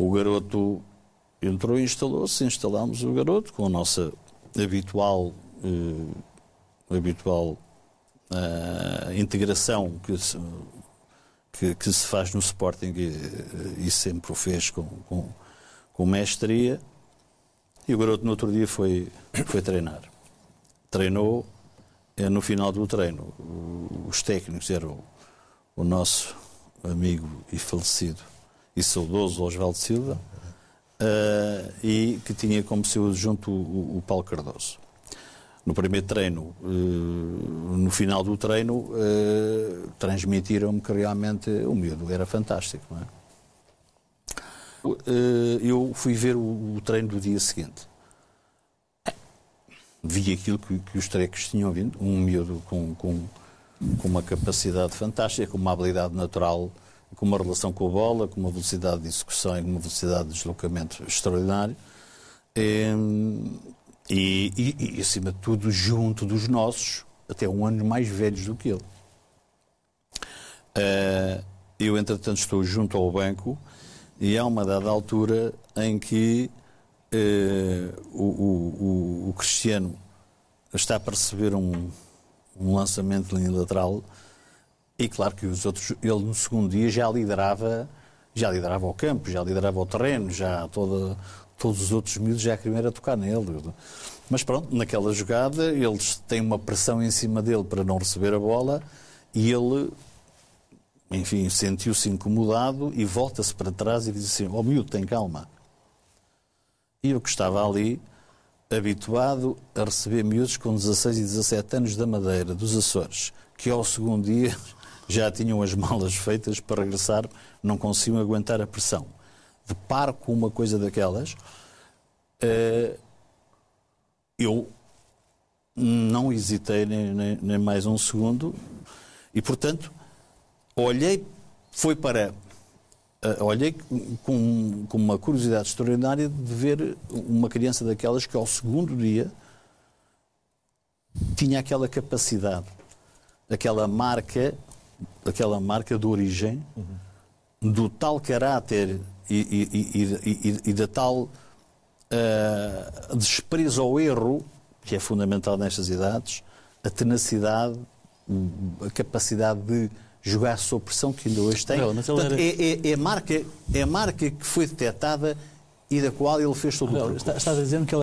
O garoto entrou e instalou-se, instalámos o garoto com a nossa habitual, eh, habitual eh, integração que se, que, que se, faz no Sporting e, eh, e sempre o fez com, com, com mestria. E o garoto no outro dia foi, foi treinar. Treinou no final do treino. Os técnicos eram o, o nosso amigo e falecido e saudoso Oswaldo Silva, uh, e que tinha como seu adjunto o, o Paulo Cardoso. No primeiro treino, eh, no final do treino, eh, transmitiram-me que realmente o medo era fantástico. Não é? eu fui ver o, treino do dia seguinte. Vi aquilo que, os trecos tinham vindo, um medo com, com, com, uma capacidade fantástica, com uma habilidade natural com uma relação com a bola, com uma velocidade de execução e uma velocidade de deslocamento extraordinário. Ehm, e, e, e, acima de tudo, junto dos nossos, até um ano mais velhos do que ele. Eh, eu, entretanto, estou junto ao banco e há uma dada altura em que eh, o, o, o, o Cristiano está a perceber um, um lançamento de linha lateral e claro que os outros, ele no segundo dia já liderava, já liderava o campo, já liderava o terreno, já toda, todos os outros miúdos já queriam era tocar nele. Mas pronto, naquela jogada eles têm uma pressão em cima dele para não receber a bola e ele, enfim, sentiu-se incomodado e volta-se para trás e diz assim: "Ó oh, miúdo, tem calma". E eu que estava ali, habituado a receber miúdos com 16 e 17 anos da Madeira, dos Açores, que ao segundo dia já tinham as malas feitas para regressar, não conseguiam aguentar a pressão. De par com uma coisa daquelas, eh, eu não hesitei nem, nem, nem mais um segundo e, portanto, olhei, foi para Uh, olhei com, com, uma curiosidade extraordinária de ver uma criança daquelas que ao segundo dia tinha aquela capacidade, aquela marca daquela marca de origem, uhum. do tal caráter e, e, e, e da tal uh, desprezo ao erro, que é fundamental nestas idades, a tenacidade, a capacidade de jogar sob pressão que ainda hoje tem. Não, Portanto, é, é, é, marca, é marca que foi detectada e da qual ele fez todo Não, o percurso. está que ele